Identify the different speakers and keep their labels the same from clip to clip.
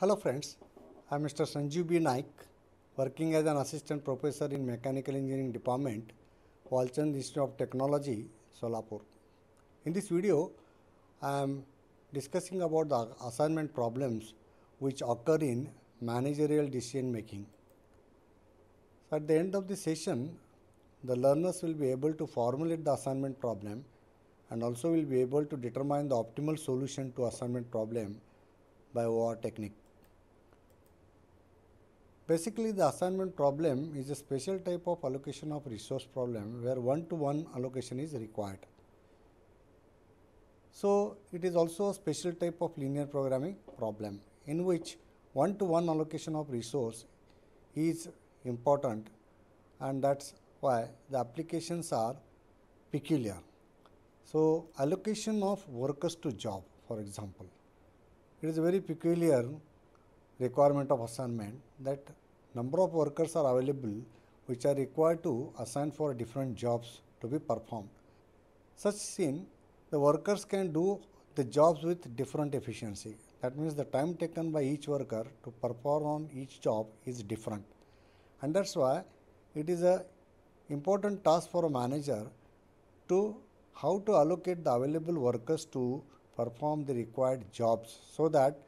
Speaker 1: Hello friends, I am Mr. Sanjeev B. Naik, working as an assistant professor in Mechanical Engineering Department, Walchand Institute of Technology, Solapur. In this video, I am discussing about the assignment problems which occur in managerial decision making. So at the end of the session, the learners will be able to formulate the assignment problem and also will be able to determine the optimal solution to assignment problem by our technique. Basically, the assignment problem is a special type of allocation of resource problem where one-to-one -one allocation is required. So, it is also a special type of linear programming problem in which one-to-one -one allocation of resource is important and that's why the applications are peculiar. So, allocation of workers to job for example, it is very peculiar requirement of assignment that number of workers are available which are required to assign for different jobs to be performed. Such scene, the workers can do the jobs with different efficiency. That means the time taken by each worker to perform on each job is different. And that's why it is a important task for a manager to how to allocate the available workers to perform the required jobs so that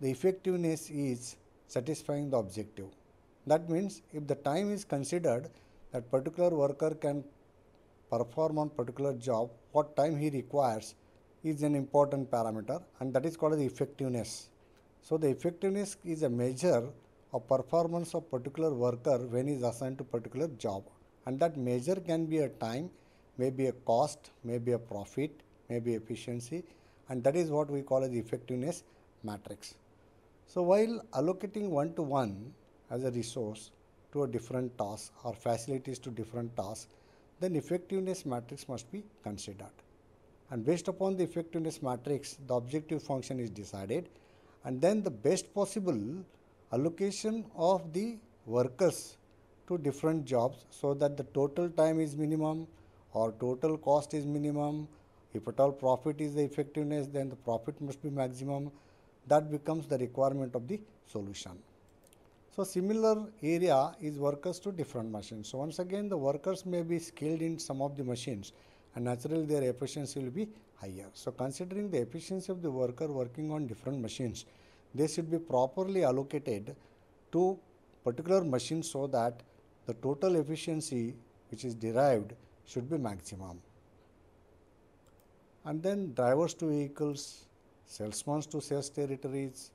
Speaker 1: the effectiveness is satisfying the objective. That means if the time is considered that particular worker can perform on particular job, what time he requires is an important parameter and that is called the effectiveness. So the effectiveness is a measure of performance of particular worker when he is assigned to particular job and that measure can be a time, may be a cost, may be a profit, may be efficiency and that is what we call as effectiveness matrix. So while allocating one-to-one as a resource to a different task or facilities to different tasks, then effectiveness matrix must be considered. And based upon the effectiveness matrix, the objective function is decided and then the best possible allocation of the workers to different jobs so that the total time is minimum or total cost is minimum. If at all profit is the effectiveness, then the profit must be maximum that becomes the requirement of the solution. So, similar area is workers to different machines. So, once again the workers may be skilled in some of the machines and naturally their efficiency will be higher. So, considering the efficiency of the worker working on different machines, they should be properly allocated to particular machine so that the total efficiency which is derived should be maximum. And then drivers to vehicles Salesmans to sales territories,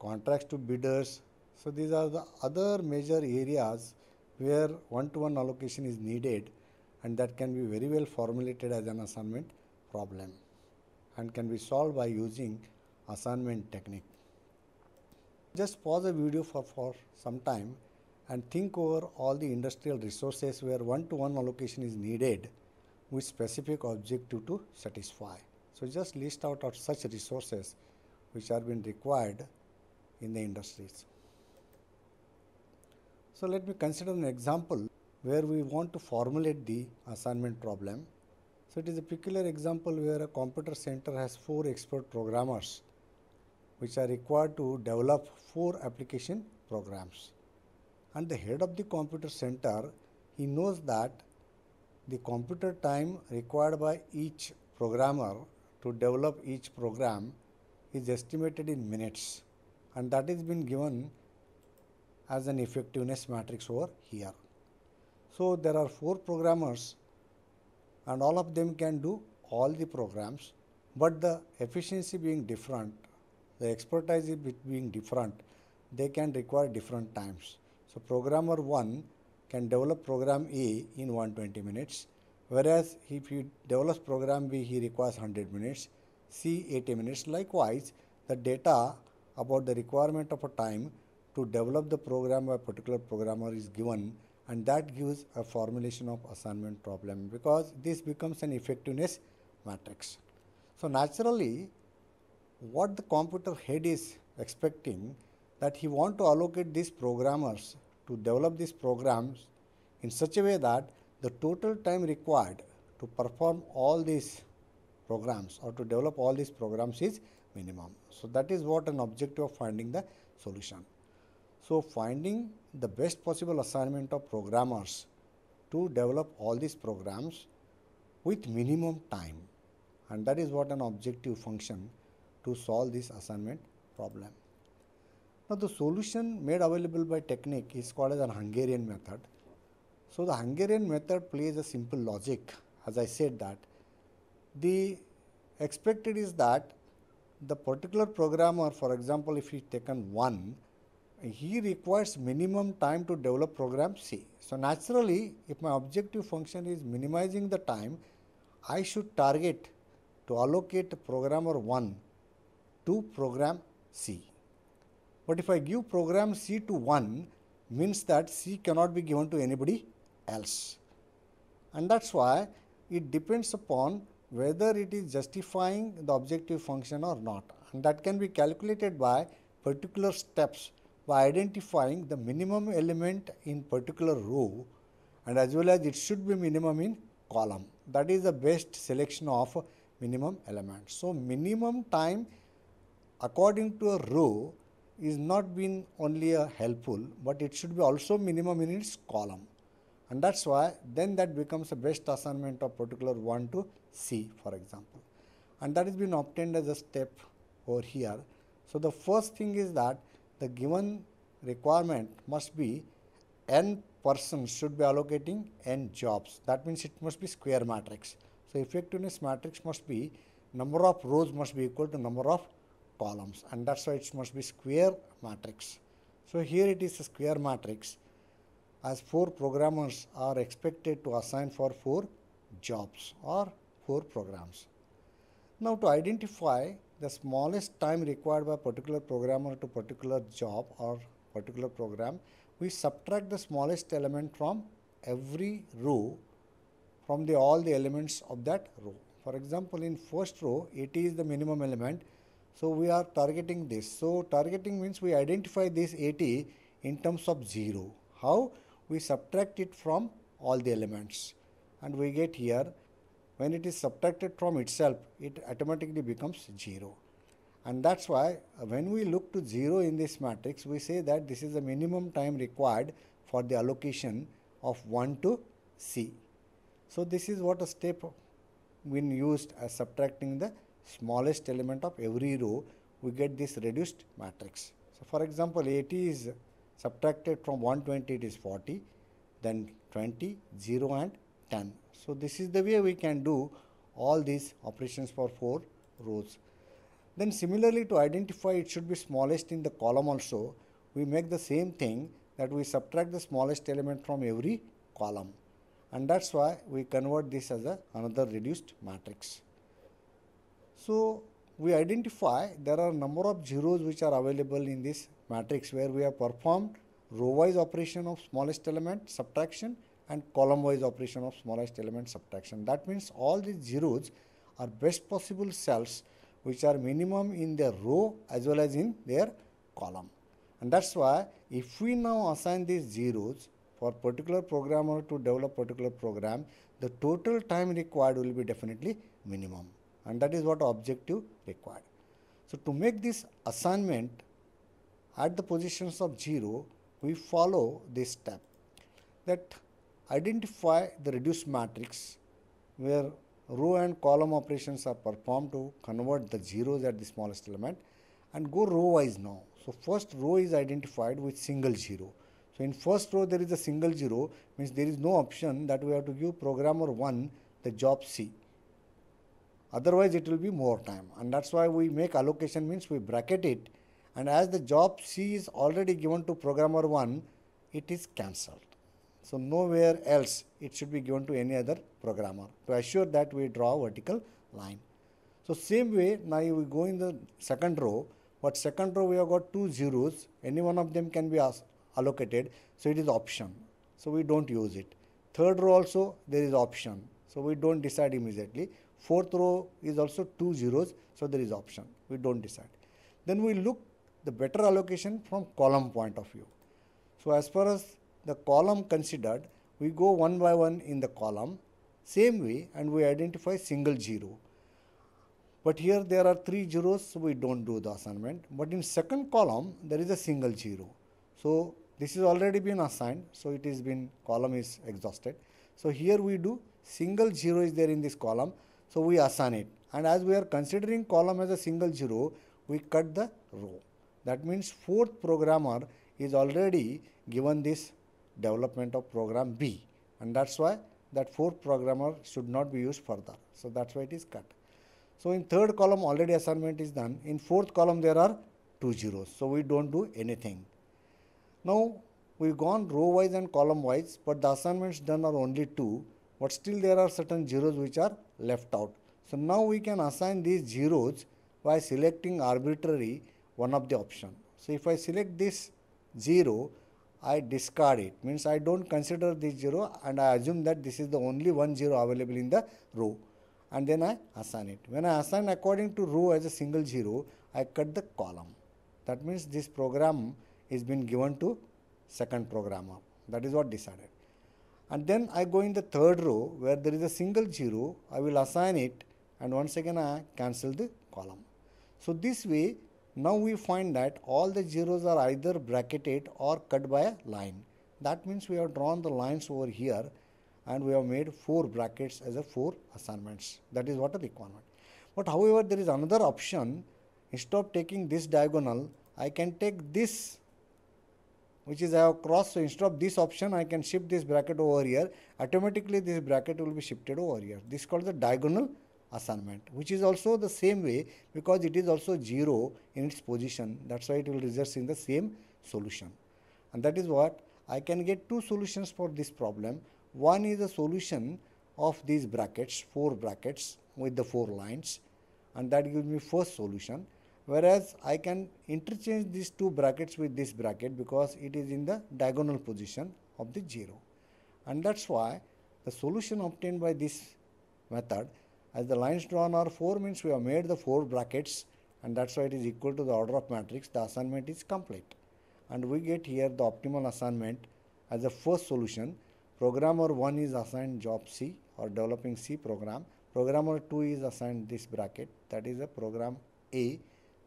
Speaker 1: contracts to bidders. So, these are the other major areas where one to one allocation is needed and that can be very well formulated as an assignment problem and can be solved by using assignment technique. Just pause the video for, for some time and think over all the industrial resources where one to one allocation is needed with specific objective to satisfy. So just list out of such resources which are being required in the industries. So let me consider an example where we want to formulate the assignment problem. So it is a peculiar example where a computer center has four expert programmers which are required to develop four application programs. And the head of the computer center, he knows that the computer time required by each programmer to develop each program is estimated in minutes and that is been given as an effectiveness matrix over here. So there are four programmers and all of them can do all the programs but the efficiency being different, the expertise being different, they can require different times. So programmer 1 can develop program A in 120 minutes Whereas if you develop program B, he requires 100 minutes, C 80 minutes. Likewise, the data about the requirement of a time to develop the program by a particular programmer is given and that gives a formulation of assignment problem because this becomes an effectiveness matrix. So naturally, what the computer head is expecting that he want to allocate these programmers to develop these programs in such a way that the total time required to perform all these programs or to develop all these programs is minimum. So, that is what an objective of finding the solution. So, finding the best possible assignment of programmers to develop all these programs with minimum time and that is what an objective function to solve this assignment problem. Now, the solution made available by technique is called as a Hungarian method so, the Hungarian method plays a simple logic as I said that the expected is that the particular programmer for example, if he taken 1 he requires minimum time to develop program C. So, naturally if my objective function is minimizing the time I should target to allocate programmer 1 to program C. But if I give program C to 1 means that C cannot be given to anybody else. And that is why it depends upon whether it is justifying the objective function or not and that can be calculated by particular steps by identifying the minimum element in particular row and as well as it should be minimum in column that is the best selection of minimum element. So, minimum time according to a row is not been only helpful, but it should be also minimum in its column and that's why then that becomes a best assignment of particular 1 to C for example and that has been obtained as a step over here. So, the first thing is that the given requirement must be n persons should be allocating n jobs that means it must be square matrix. So, effectiveness matrix must be number of rows must be equal to number of columns and that is why it must be square matrix. So, here it is a square matrix as four programmers are expected to assign for four jobs or four programs. Now to identify the smallest time required by particular programmer to particular job or particular program, we subtract the smallest element from every row from the all the elements of that row. For example, in first row, 80 is the minimum element. So we are targeting this. So targeting means we identify this 80 in terms of 0. How? we subtract it from all the elements and we get here when it is subtracted from itself it automatically becomes 0 and that's why uh, when we look to 0 in this matrix we say that this is the minimum time required for the allocation of 1 to C. So this is what a step when used as subtracting the smallest element of every row we get this reduced matrix. So for example 80 is subtracted from 120 it is 40 then 20 0 and 10 so this is the way we can do all these operations for four rows then similarly to identify it should be smallest in the column also we make the same thing that we subtract the smallest element from every column and that's why we convert this as a another reduced matrix so we identify there are number of zeros which are available in this matrix where we have performed row wise operation of smallest element subtraction and column wise operation of smallest element subtraction. That means all these zeros are best possible cells which are minimum in their row as well as in their column. And that's why if we now assign these zeros for particular programmer to develop particular program, the total time required will be definitely minimum. And that is what objective required. So to make this assignment at the positions of 0 we follow this step that identify the reduced matrix where row and column operations are performed to convert the zeros at the smallest element and go row wise now. So, first row is identified with single zero. So, in first row there is a single zero means there is no option that we have to give programmer 1 the job C. Otherwise it will be more time and that is why we make allocation means we bracket it and as the job C is already given to programmer 1, it is cancelled. So, nowhere else it should be given to any other programmer to assure that we draw vertical line. So, same way now we go in the second row, but second row we have got two zeros, any one of them can be allocated. So, it is option. So, we do not use it. Third row also there is option. So, we do not decide immediately. Fourth row is also two zeros. So, there is option. We do not decide. Then we look the better allocation from column point of view. So, as far as the column considered, we go one by one in the column same way and we identify single zero. But here there are three zeros, so we don't do the assignment. But in second column, there is a single zero. So, this is already been assigned, so it is been column is exhausted. So, here we do single zero is there in this column, so we assign it. And as we are considering column as a single zero, we cut the row. That means fourth programmer is already given this development of program B and that's why that fourth programmer should not be used further. So, that's why it is cut. So, in third column already assignment is done. In fourth column there are two zeros. So, we do not do anything. Now, we have gone row wise and column wise, but the assignments done are only two, but still there are certain zeros which are left out. So, now we can assign these zeros by selecting arbitrary one of the option. So if I select this 0, I discard it means I don't consider this 0 and I assume that this is the only one 0 available in the row and then I assign it. When I assign according to row as a single 0, I cut the column. That means this program is been given to second programmer. That is what decided. And then I go in the third row where there is a single 0, I will assign it and once again I cancel the column. So this way now we find that all the zeros are either bracketed or cut by a line. That means we have drawn the lines over here and we have made four brackets as a four assignments. That is what a requirement. But however, there is another option. Instead of taking this diagonal, I can take this which is I have crossed. So instead of this option, I can shift this bracket over here. Automatically this bracket will be shifted over here. This is called the diagonal assignment which is also the same way because it is also 0 in its position that's why it will result in the same solution and that is what I can get two solutions for this problem one is a solution of these brackets four brackets with the four lines and that gives me first solution whereas I can interchange these two brackets with this bracket because it is in the diagonal position of the 0 and that's why the solution obtained by this method as the lines drawn are 4 means we have made the 4 brackets and that's why it is equal to the order of matrix. The assignment is complete. And we get here the optimal assignment as the first solution. Programmer 1 is assigned job C or developing C program. Programmer 2 is assigned this bracket that is a program A.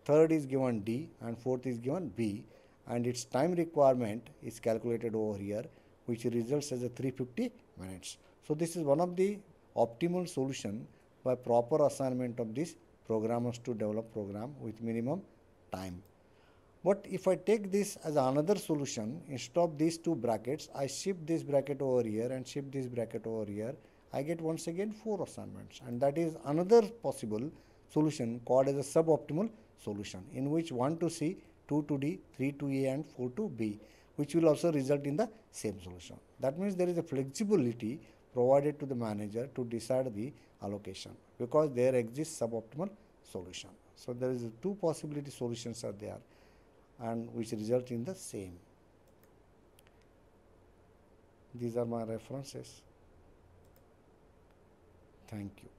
Speaker 1: Third is given D and fourth is given B and its time requirement is calculated over here which results as a 350 minutes. So this is one of the optimal solution by proper assignment of these programmers to develop program with minimum time. But if I take this as another solution, instead of these two brackets, I shift this bracket over here and shift this bracket over here, I get once again 4 assignments and that is another possible solution called as a suboptimal solution in which 1 to C, 2 to D, 3 to A and 4 to B which will also result in the same solution. That means there is a flexibility provided to the manager to decide the allocation because there exists suboptimal solution. So there is two possibility solutions are there and which result in the same. These are my references. Thank you.